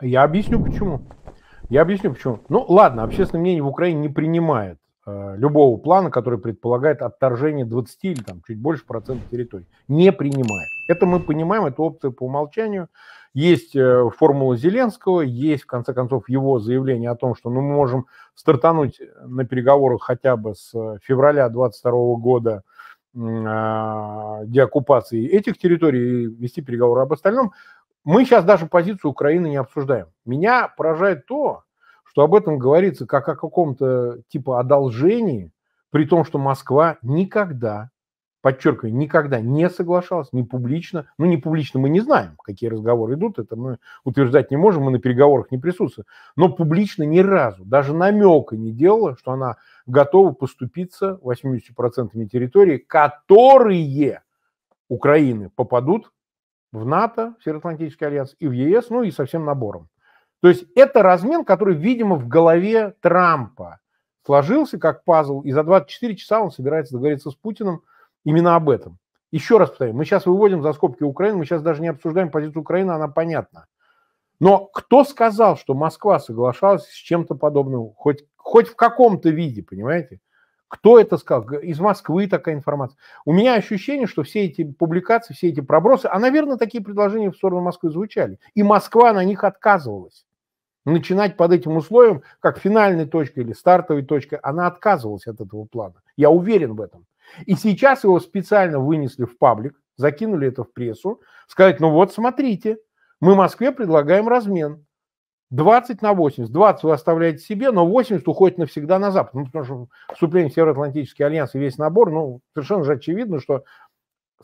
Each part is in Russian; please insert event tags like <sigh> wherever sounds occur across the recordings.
Я объясню почему. Я объясню почему. Ну ладно, общественное мнение в Украине не принимает э, любого плана, который предполагает отторжение 20 или там чуть больше процентов территории. Не принимает. Это мы понимаем, это опция по умолчанию. Есть э, формула Зеленского, есть в конце концов его заявление о том, что ну, мы можем стартануть на переговорах хотя бы с февраля 2022 года э, деоккупации этих территорий и вести переговоры об остальном. Мы сейчас даже позицию Украины не обсуждаем. Меня поражает то, что об этом говорится как о каком-то типа одолжении, при том, что Москва никогда, подчеркиваю, никогда не соглашалась, не публично, ну не публично мы не знаем, какие разговоры идут, это мы утверждать не можем, мы на переговорах не присутствуем, но публично ни разу, даже намека не делала, что она готова поступиться 80% территории, которые Украины попадут в НАТО, Североатлантический альянс, и в ЕС, ну и со всем набором. То есть это размен, который, видимо, в голове Трампа сложился как пазл, и за 24 часа он собирается договориться с Путиным именно об этом. Еще раз повторяю, мы сейчас выводим за скобки Украины, мы сейчас даже не обсуждаем позицию Украины, она понятна. Но кто сказал, что Москва соглашалась с чем-то подобным, хоть, хоть в каком-то виде, понимаете? Кто это сказал? Из Москвы такая информация. У меня ощущение, что все эти публикации, все эти пробросы, а, наверное, такие предложения в сторону Москвы звучали. И Москва на них отказывалась. Начинать под этим условием, как финальной точкой или стартовой точкой, она отказывалась от этого плана. Я уверен в этом. И сейчас его специально вынесли в паблик, закинули это в прессу, сказать, ну вот смотрите, мы Москве предлагаем размен. 20 на 80. 20 вы оставляете себе, но 80 уходит навсегда на Запад. Ну, потому что вступление в Североатлантический альянс и весь набор, ну, совершенно же очевидно, что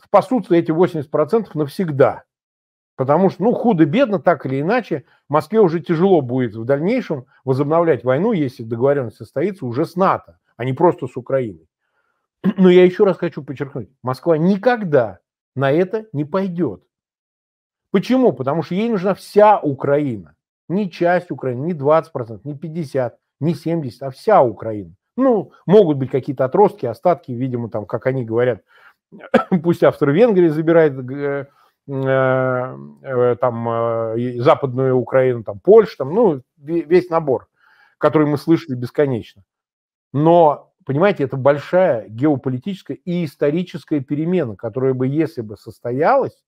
спасутся эти 80% навсегда. Потому что, ну, худо-бедно, так или иначе, Москве уже тяжело будет в дальнейшем возобновлять войну, если договоренность состоится уже с НАТО, а не просто с Украиной. Но я еще раз хочу подчеркнуть, Москва никогда на это не пойдет. Почему? Потому что ей нужна вся Украина. Не часть Украины, не 20%, не 50%, не 70%, а вся Украина. Ну, могут быть какие-то отростки, остатки, видимо, там, как они говорят, <coughs> пусть автор Венгрии забирает э, э, там э, западную Украину, там Польшу, там, ну, весь набор, который мы слышали бесконечно. Но, понимаете, это большая геополитическая и историческая перемена, которая бы, если бы состоялась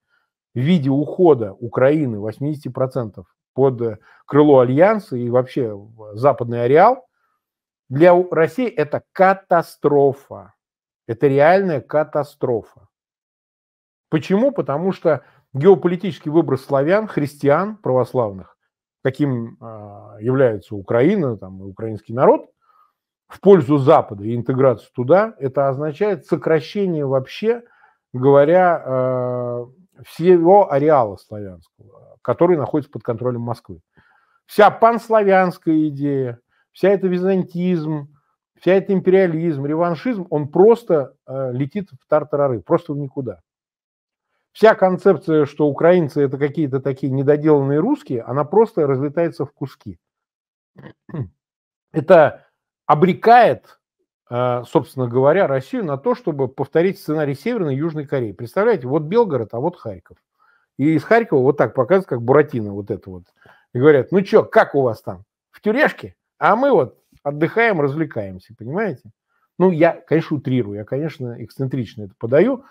в виде ухода Украины 80% под э, крыло Альянса и вообще западный ареал, для России это катастрофа. Это реальная катастрофа. Почему? Потому что геополитический выбор славян, христиан, православных, каким а, является Украина, там, украинский народ, в пользу Запада и интеграцию туда, это означает сокращение вообще, говоря а, всего ареала славянского, который находится под контролем Москвы. Вся панславянская идея, вся это византизм, вся это империализм, реваншизм, он просто э, летит в тартарары, просто в никуда. Вся концепция, что украинцы это какие-то такие недоделанные русские, она просто разлетается в куски. <clears throat> Это обрекает а, собственно говоря, Россию на то, чтобы повторить сценарий Северной и Южной Кореи. Представляете, вот Белгород, а вот Харьков. И из Харькова вот так показывают, как Буратино вот это вот. И говорят, ну что, как у вас там? В тюрешке? А мы вот отдыхаем, развлекаемся, понимаете? Ну, я, конечно, утрирую, я, конечно, эксцентрично это подаю,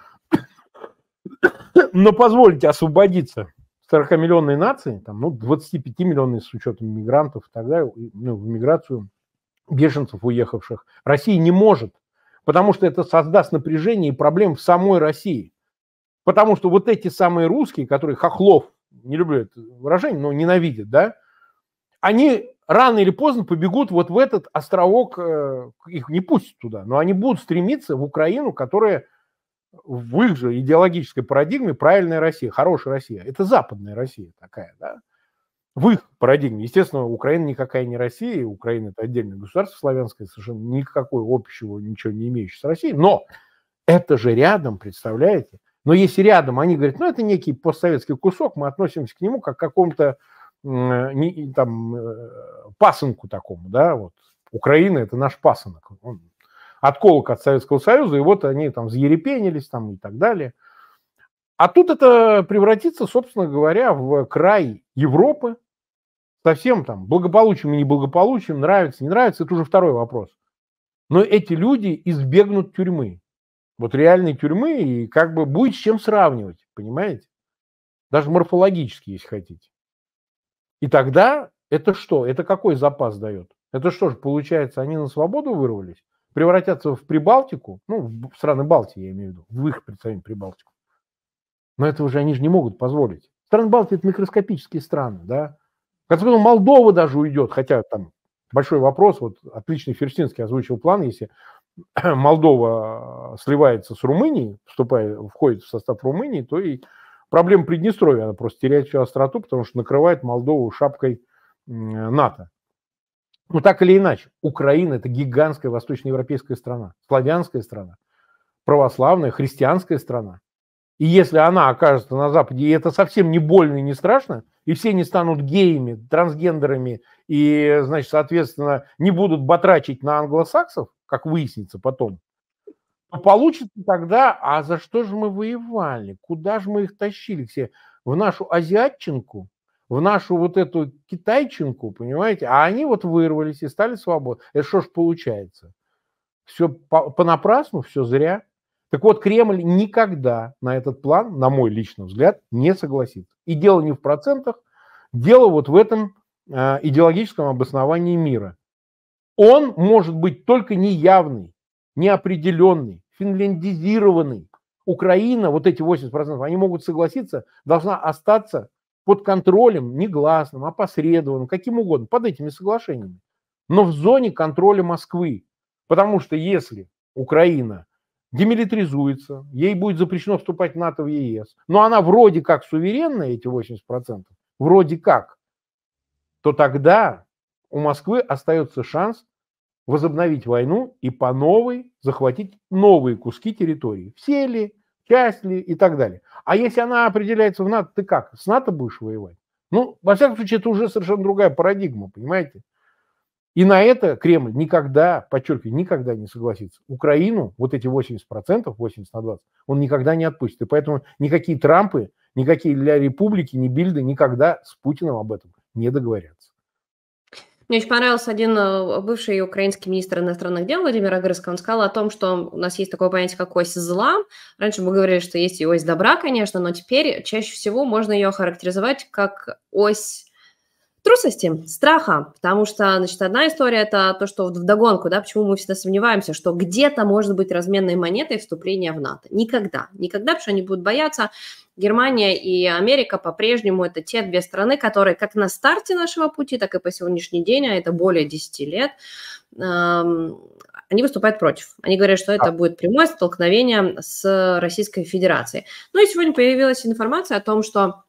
<coughs> но позвольте освободиться 40-миллионной нации, там, ну, 25-миллионной с учетом мигрантов и так далее, ну, в миграцию беженцев уехавших. Россия не может, потому что это создаст напряжение и проблем в самой России. Потому что вот эти самые русские, которые хохлов, не люблю это выражение, но ненавидят, да, они рано или поздно побегут вот в этот островок, э, их не пустят туда, но они будут стремиться в Украину, которая в их же идеологической парадигме правильная Россия, хорошая Россия. Это западная Россия такая, да в их парадигме. Естественно, Украина никакая не Россия, Украина это отдельное государство славянское, совершенно никакое общего ничего не имеющее с Россией, но это же рядом, представляете? Но если рядом, они говорят, ну это некий постсоветский кусок, мы относимся к нему как к какому-то там э, пасынку такому, да, вот Украина это наш пасынок, он отколок от Советского Союза, и вот они там заерепенились там и так далее – а тут это превратится, собственно говоря, в край Европы, совсем там благополучием и неблагополучием, нравится, не нравится, это уже второй вопрос. Но эти люди избегнут тюрьмы. Вот реальной тюрьмы, и как бы будет с чем сравнивать, понимаете? Даже морфологически, если хотите. И тогда это что? Это какой запас дает? Это что же, получается, они на свободу вырвались, превратятся в Прибалтику, ну, в страны Балтии, я имею в виду, в их представим Прибалтику, но это уже они же не могут позволить. Страны Балтии – это микроскопические страны, да. В конце концов, Молдова даже уйдет, хотя там большой вопрос, вот отличный Ферстинский озвучил план, если <clears throat> Молдова э, сливается с Румынией, вступая, входит в состав Румынии, то и проблема Приднестровья, она просто теряет всю остроту, потому что накрывает Молдову шапкой НАТО. Ну, так или иначе, Украина – это гигантская восточноевропейская страна, славянская страна, православная, христианская страна. И если она окажется на Западе, и это совсем не больно и не страшно, и все не станут геями, трансгендерами, и, значит, соответственно, не будут батрачить на англосаксов, как выяснится потом, то получится тогда, а за что же мы воевали? Куда же мы их тащили все? В нашу азиатчинку, в нашу вот эту китайчинку, понимаете? А они вот вырвались и стали свободны. Это что ж получается? Все понапрасну, все зря. Так вот, Кремль никогда на этот план, на мой личный взгляд, не согласится. И дело не в процентах, дело вот в этом э, идеологическом обосновании мира. Он может быть только неявный, неопределенный, финляндизированный. Украина, вот эти 80%, они могут согласиться, должна остаться под контролем негласным, опосредованным, каким угодно, под этими соглашениями. Но в зоне контроля Москвы. Потому что если Украина – демилитаризуется, ей будет запрещено вступать в НАТО в ЕС. Но она вроде как суверенная, эти 80%, вроде как, то тогда у Москвы остается шанс возобновить войну и по новой захватить новые куски территории. Все ли, часть ли и так далее. А если она определяется в НАТО, ты как? С НАТО будешь воевать? Ну, во всяком случае, это уже совершенно другая парадигма, понимаете? И на это Кремль никогда, подчеркиваю, никогда не согласится. Украину, вот эти 80%, 80 на 20, он никогда не отпустит. И поэтому никакие Трампы, никакие для республики, ни Бильды никогда с Путиным об этом не договорятся. Мне очень понравился один э, бывший украинский министр иностранных дел Владимир Агрыско. Он сказал о том, что у нас есть такое понятие, как ось зла. Раньше мы говорили, что есть и ось добра, конечно, но теперь чаще всего можно ее характеризовать как ось трусости, страха, потому что, значит, одна история – это то, что вдогонку, да, почему мы всегда сомневаемся, что где-то может быть разменной монетой вступление в НАТО. Никогда, никогда, потому что они будут бояться. Германия и Америка по-прежнему – это те две страны, которые как на старте нашего пути, так и по сегодняшний день, а это более 10 лет, эм, они выступают против. Они говорят, что это а. будет прямое столкновение с Российской Федерацией. Ну и сегодня появилась информация о том, что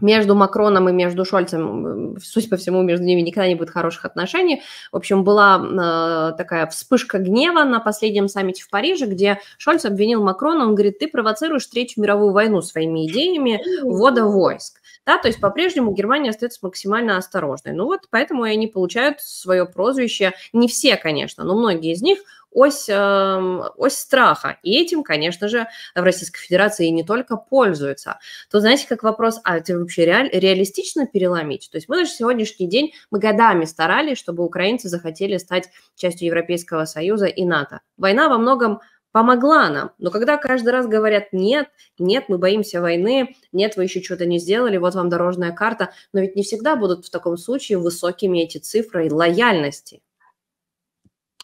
между Макроном и между Шольцем, судя по всему, между ними никогда не будет хороших отношений. В общем, была э, такая вспышка гнева на последнем саммите в Париже, где Шольц обвинил Макрона, он говорит, ты провоцируешь Третью мировую войну своими идеями ввода войск. Да, то есть по-прежнему Германия остается максимально осторожной. Ну вот поэтому и они получают свое прозвище, не все, конечно, но многие из них – ось, эм, ось страха. И этим, конечно же, в Российской Федерации не только пользуются. То, знаете, как вопрос, а это вообще реаль, реалистично переломить? То есть мы на сегодняшний день, мы годами старались, чтобы украинцы захотели стать частью Европейского Союза и НАТО. Война во многом помогла нам. Но когда каждый раз говорят «нет, нет, мы боимся войны, нет, вы еще что-то не сделали, вот вам дорожная карта», но ведь не всегда будут в таком случае высокими эти цифры лояльности.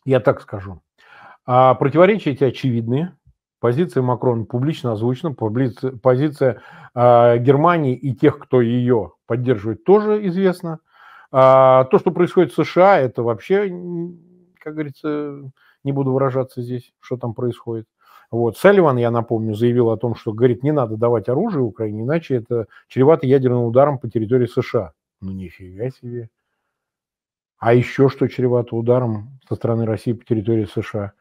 Я так скажу. А противоречия эти очевидны. Позиция Макрона публично озвучена, позиция э, Германии и тех, кто ее поддерживает, тоже известна. А, то, что происходит в США, это вообще, как говорится, не буду выражаться здесь, что там происходит. Вот. Салливан, я напомню, заявил о том, что, говорит, не надо давать оружие Украине, иначе это чревато ядерным ударом по территории США. Ну, нифига себе. А еще что чревато ударом со стороны России по территории США?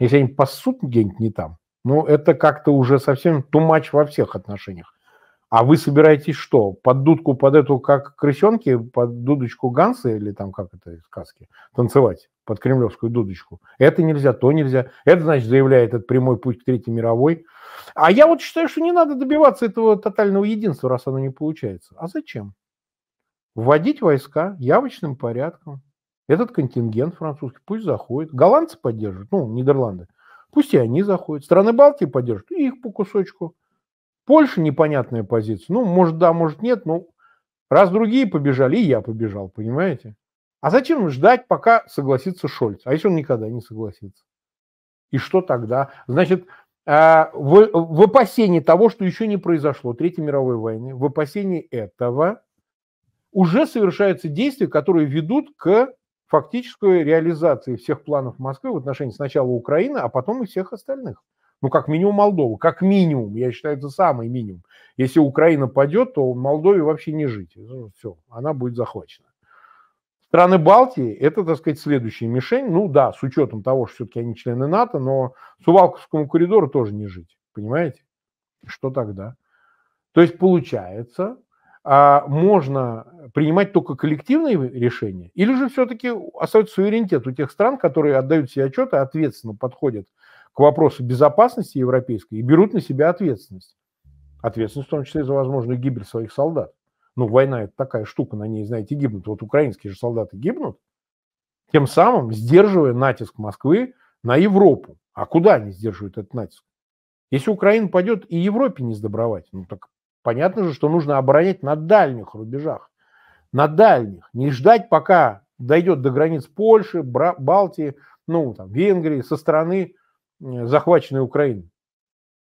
если они пасут где-нибудь не там, ну, это как-то уже совсем тумач во всех отношениях. А вы собираетесь что, под дудку, под эту, как крысенки, под дудочку Ганса или там как это из сказки, танцевать под кремлевскую дудочку? Это нельзя, то нельзя. Это, значит, заявляет этот прямой путь к Третьей мировой. А я вот считаю, что не надо добиваться этого тотального единства, раз оно не получается. А зачем? Вводить войска явочным порядком, этот контингент французский пусть заходит. Голландцы поддерживают, ну, Нидерланды. Пусть и они заходят. Страны Балтии поддерживают, и их по кусочку. Польша непонятная позиция. Ну, может да, может нет, но раз другие побежали, и я побежал, понимаете? А зачем ждать, пока согласится Шольц? А если он никогда не согласится? И что тогда? Значит, а, в, в опасении того, что еще не произошло, Третьей мировой войны, в опасении этого уже совершаются действия, которые ведут к фактическую реализацию всех планов Москвы в отношении сначала Украины, а потом и всех остальных. Ну, как минимум Молдова, как минимум, я считаю, это самый минимум. Если Украина падет, то Молдове вообще не жить. Ну, все, она будет захвачена. Страны Балтии – это, так сказать, следующая мишень. Ну да, с учетом того, что все-таки они члены НАТО, но Сувалковскому коридору тоже не жить, понимаете? Что тогда? То есть получается, а, можно принимать только коллективные решения, или же все-таки остается суверенитет у тех стран, которые отдают себе отчет и ответственно подходят к вопросу безопасности европейской и берут на себя ответственность. Ответственность в том числе за возможную гибель своих солдат. Ну, война – это такая штука, на ней, знаете, гибнут. Вот украинские же солдаты гибнут, тем самым сдерживая натиск Москвы на Европу. А куда они сдерживают этот натиск? Если Украина пойдет, и Европе не сдобровать. Ну, так Понятно же, что нужно оборонять на дальних рубежах. На дальних. Не ждать, пока дойдет до границ Польши, Балтии, ну, там, Венгрии, со стороны э, захваченной Украины.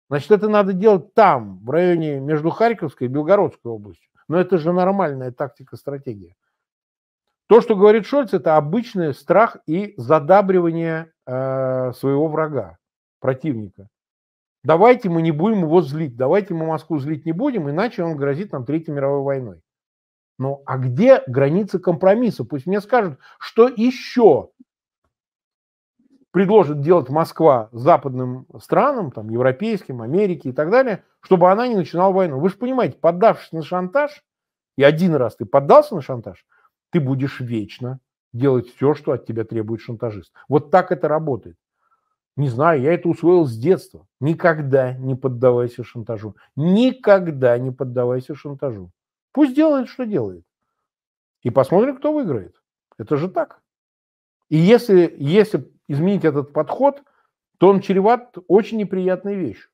Значит, это надо делать там, в районе между Харьковской и Белгородской областью. Но это же нормальная тактика, стратегия. То, что говорит Шольц, это обычный страх и задабривание э, своего врага, противника давайте мы не будем его злить, давайте мы Москву злить не будем, иначе он грозит нам Третьей мировой войной. Ну, а где граница компромисса? Пусть мне скажут, что еще предложит делать Москва западным странам, там, европейским, Америке и так далее, чтобы она не начинала войну. Вы же понимаете, поддавшись на шантаж, и один раз ты поддался на шантаж, ты будешь вечно делать все, что от тебя требует шантажист. Вот так это работает. Не знаю, я это усвоил с детства. Никогда не поддавайся шантажу. Никогда не поддавайся шантажу. Пусть делает, что делает. И посмотрим, кто выиграет. Это же так. И если, если изменить этот подход, то он чреват очень неприятной вещью.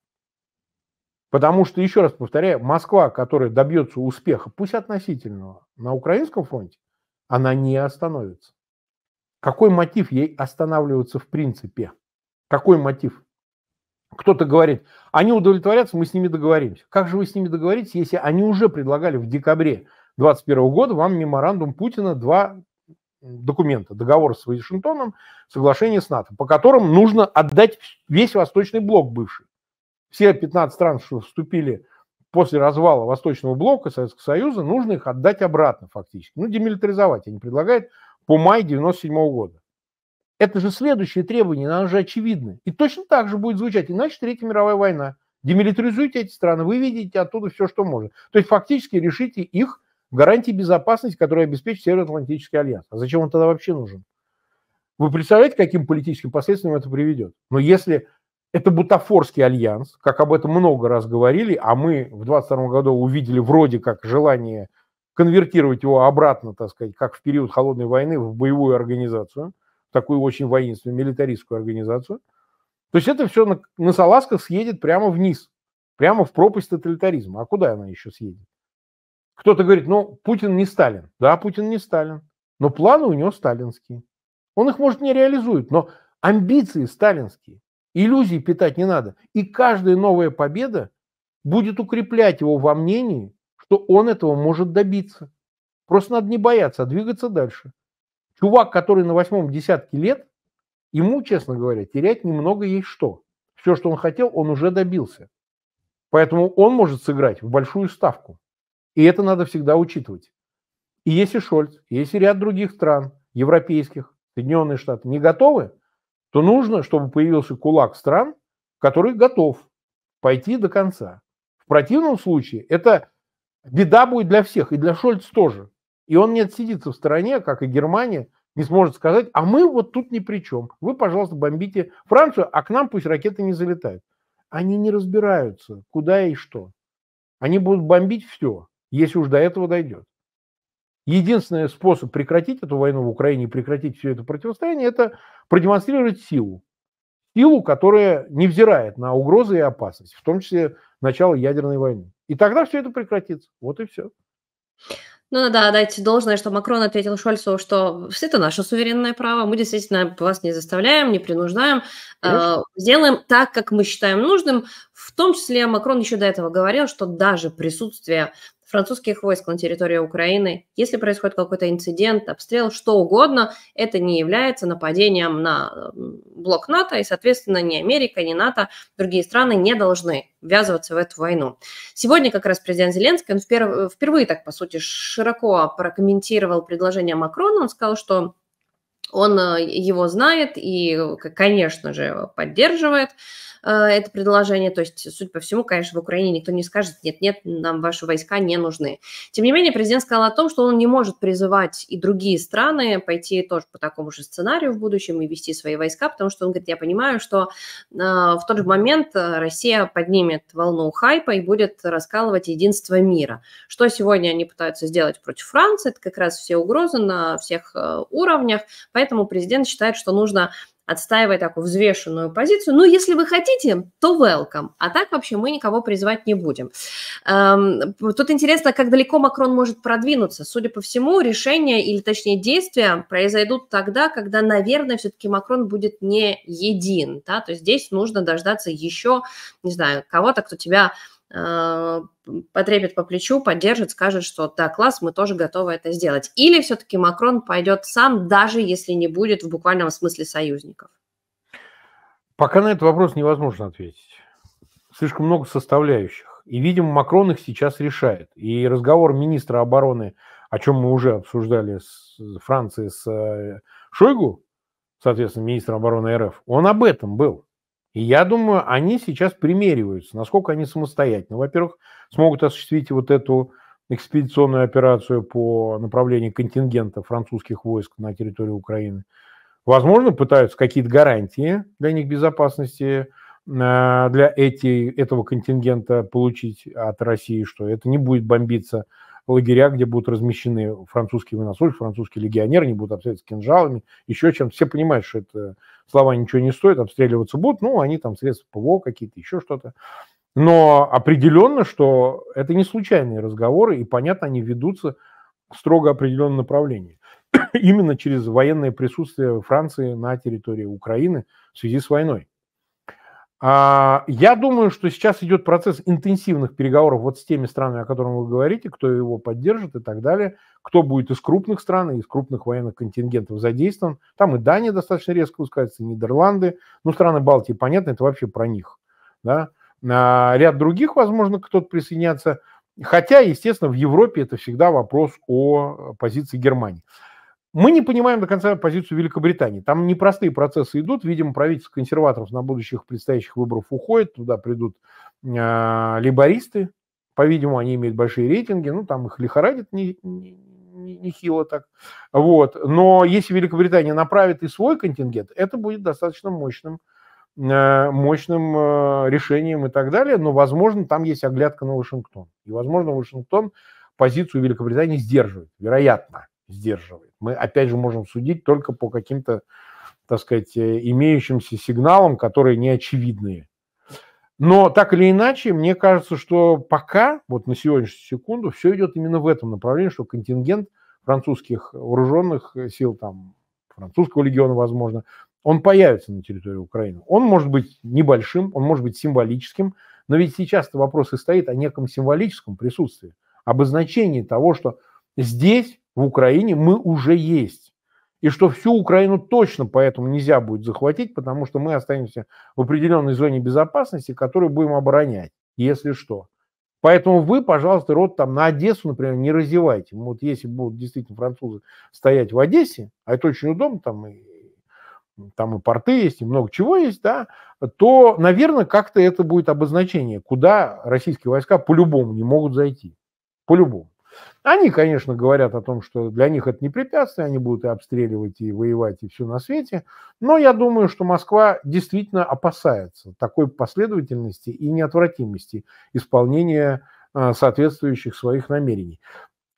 Потому что, еще раз повторяю, Москва, которая добьется успеха, пусть относительного, на украинском фронте, она не остановится. Какой мотив ей останавливаться в принципе? Какой мотив? Кто-то говорит, они удовлетворятся, мы с ними договоримся. Как же вы с ними договоритесь, если они уже предлагали в декабре 2021 года вам меморандум Путина два документа, договор с Вашингтоном, соглашение с НАТО, по которым нужно отдать весь Восточный блок бывший. Все 15 стран, что вступили после развала Восточного блока Советского Союза, нужно их отдать обратно фактически. Ну, демилитаризовать они предлагают по май 97 года. Это же следующие требования, оно же очевидно. И точно так же будет звучать, иначе Третья мировая война. Демилитаризуйте эти страны, выведите оттуда все, что можно. То есть фактически решите их гарантии безопасности, которые обеспечит Североатлантический альянс. А зачем он тогда вообще нужен? Вы представляете, каким политическим последствиям это приведет? Но если это бутафорский альянс, как об этом много раз говорили, а мы в 22 году увидели вроде как желание конвертировать его обратно, так сказать, как в период холодной войны, в боевую организацию, такую очень воинственную милитаристскую организацию. То есть это все на, на салазках съедет прямо вниз, прямо в пропасть тоталитаризма. А куда она еще съедет? Кто-то говорит, ну, Путин не Сталин. Да, Путин не Сталин, но планы у него сталинские. Он их, может, не реализует, но амбиции сталинские, иллюзий питать не надо. И каждая новая победа будет укреплять его во мнении, что он этого может добиться. Просто надо не бояться, а двигаться дальше. Чувак, который на восьмом десятке лет, ему, честно говоря, терять немного есть что. Все, что он хотел, он уже добился. Поэтому он может сыграть в большую ставку. И это надо всегда учитывать. И если Шольц, и если ряд других стран, европейских, Соединенные Штаты не готовы, то нужно, чтобы появился кулак стран, который готов пойти до конца. В противном случае это беда будет для всех, и для Шольц тоже. И он не отсидится в стороне, как и Германия, не сможет сказать, а мы вот тут ни при чем. Вы, пожалуйста, бомбите Францию, а к нам пусть ракеты не залетают. Они не разбираются, куда и что. Они будут бомбить все, если уж до этого дойдет. Единственный способ прекратить эту войну в Украине и прекратить все это противостояние, это продемонстрировать силу. Силу, которая невзирает на угрозы и опасность, в том числе начало ядерной войны. И тогда все это прекратится. Вот и все. Ну, надо отдать должное, что Макрон ответил Шольцу, что это наше суверенное право, мы действительно вас не заставляем, не принуждаем, э, сделаем так, как мы считаем нужным. В том числе Макрон еще до этого говорил, что даже присутствие французских войск на территории Украины. Если происходит какой-то инцидент, обстрел, что угодно, это не является нападением на блок НАТО, и, соответственно, ни Америка, ни НАТО, другие страны не должны ввязываться в эту войну. Сегодня как раз президент Зеленский, он вперв... впервые так, по сути, широко прокомментировал предложение Макрона, он сказал, что он э, его знает и, конечно же, поддерживает. Э, это предложение. То есть, судя по всему, конечно, в Украине никто не скажет, нет-нет, нам ваши войска не нужны. Тем не менее, президент сказал о том, что он не может призывать и другие страны пойти тоже по такому же сценарию в будущем и вести свои войска, потому что он говорит, я понимаю, что э, в тот же момент э, Россия поднимет волну хайпа и будет раскалывать единство мира. Что сегодня они пытаются сделать против Франции, это как раз все угрозы на всех уровнях, поэтому президент считает, что нужно отстаивая такую взвешенную позицию. Ну, если вы хотите, то welcome. А так вообще мы никого призывать не будем. Эм, тут интересно, как далеко Макрон может продвинуться. Судя по всему, решения или, точнее, действия произойдут тогда, когда, наверное, все-таки Макрон будет не един. Да? То есть здесь нужно дождаться еще, не знаю, кого-то, кто тебя а, потрепет по плечу, поддержит, скажет, что да, класс, мы тоже готовы это сделать. Или все-таки Макрон пойдет сам, даже если не будет в буквальном смысле союзников? Пока на этот вопрос невозможно ответить. Слишком много составляющих. И, видимо, Макрон их сейчас решает. И разговор министра обороны, о чем мы уже обсуждали с Францией, с э, Шойгу, соответственно, министром обороны РФ, он об этом был. И я думаю, они сейчас примериваются, насколько они самостоятельно. Во-первых, смогут осуществить вот эту экспедиционную операцию по направлению контингента французских войск на территорию Украины. Возможно, пытаются какие-то гарантии для них безопасности э, для эти, этого контингента получить от России, что это не будет бомбиться лагеря, где будут размещены французские военнослужащие, французские легионеры, они будут обстреливаться кинжалами, еще чем-то. Все понимают, что это слова ничего не стоят, обстреливаться будут, ну, они там средства ПВО какие-то, еще что-то. Но определенно, что это не случайные разговоры, и, понятно, они ведутся в строго определенном направлении. <clears throat> Именно через военное присутствие Франции на территории Украины в связи с войной. А, я думаю, что сейчас идет процесс интенсивных переговоров вот с теми странами, о которых вы говорите, кто его поддержит и так далее, кто будет из крупных стран, из крупных военных контингентов задействован. Там и Дания достаточно резко высказывается, и Нидерланды. Ну, страны Балтии, понятно, это вообще про них. Да? А ряд других, возможно, кто-то присоединятся. Хотя, естественно, в Европе это всегда вопрос о позиции Германии. Мы не понимаем до конца позицию Великобритании. Там непростые процессы идут. Видимо, правительство консерваторов на будущих предстоящих выборах уходит. Туда придут э, а, либористы. По-видимому, они имеют большие рейтинги. Ну, там их лихорадит не, не, нехило так. Вот. Но если Великобритания направит и свой контингент, это будет достаточно мощным, э, мощным э, решением и так далее. Но, возможно, там есть оглядка на Вашингтон. И, возможно, Вашингтон позицию Великобритании сдерживает. Вероятно, сдерживает. Мы, опять же, можем судить только по каким-то, так сказать, э, имеющимся сигналам, которые не очевидные. Но так или иначе, мне кажется, что пока, вот на сегодняшнюю секунду, все идет именно в этом направлении, что контингент французских вооруженных сил, там, французского легиона, возможно, он появится на территории Украины. Он может быть небольшим, он может быть символическим, но ведь сейчас-то вопрос и стоит о неком символическом присутствии, об значении того, что здесь в Украине мы уже есть. И что всю Украину точно поэтому нельзя будет захватить, потому что мы останемся в определенной зоне безопасности, которую будем оборонять, если что. Поэтому вы, пожалуйста, рот там на Одессу, например, не раздевайте. Вот если будут действительно французы стоять в Одессе, а это очень удобно, там и, там и порты есть, и много чего есть, да, то, наверное, как-то это будет обозначение, куда российские войска по-любому не могут зайти. По-любому. Они, конечно, говорят о том, что для них это не препятствие, они будут и обстреливать, и воевать, и все на свете. Но я думаю, что Москва действительно опасается такой последовательности и неотвратимости исполнения э, соответствующих своих намерений.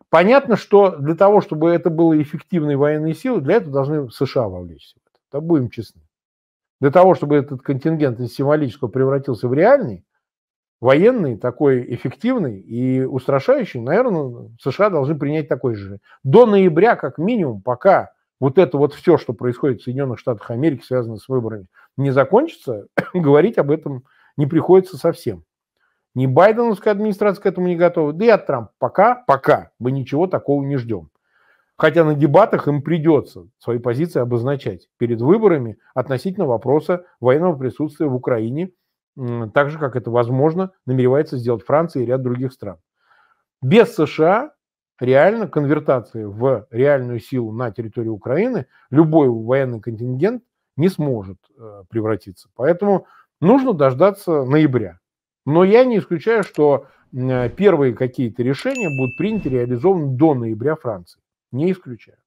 Понятно, что для того, чтобы это было эффективной военной силой, для этого должны США вовлечься. Да будем честны. Для того, чтобы этот контингент из символического превратился в реальный, военный, такой эффективный и устрашающий, наверное, США должны принять такой же. До ноября, как минимум, пока вот это вот все, что происходит в Соединенных Штатах Америки, связано с выборами, не закончится, <coughs> говорить об этом не приходится совсем. Ни Байденовская администрация к этому не готова, да и от Трампа пока, пока мы ничего такого не ждем. Хотя на дебатах им придется свои позиции обозначать перед выборами относительно вопроса военного присутствия в Украине – так же, как это возможно, намеревается сделать Франция и ряд других стран. Без США реально конвертации в реальную силу на территории Украины любой военный контингент не сможет э, превратиться. Поэтому нужно дождаться ноября. Но я не исключаю, что э, первые какие-то решения будут приняты, реализованы до ноября Франции. Не исключаю.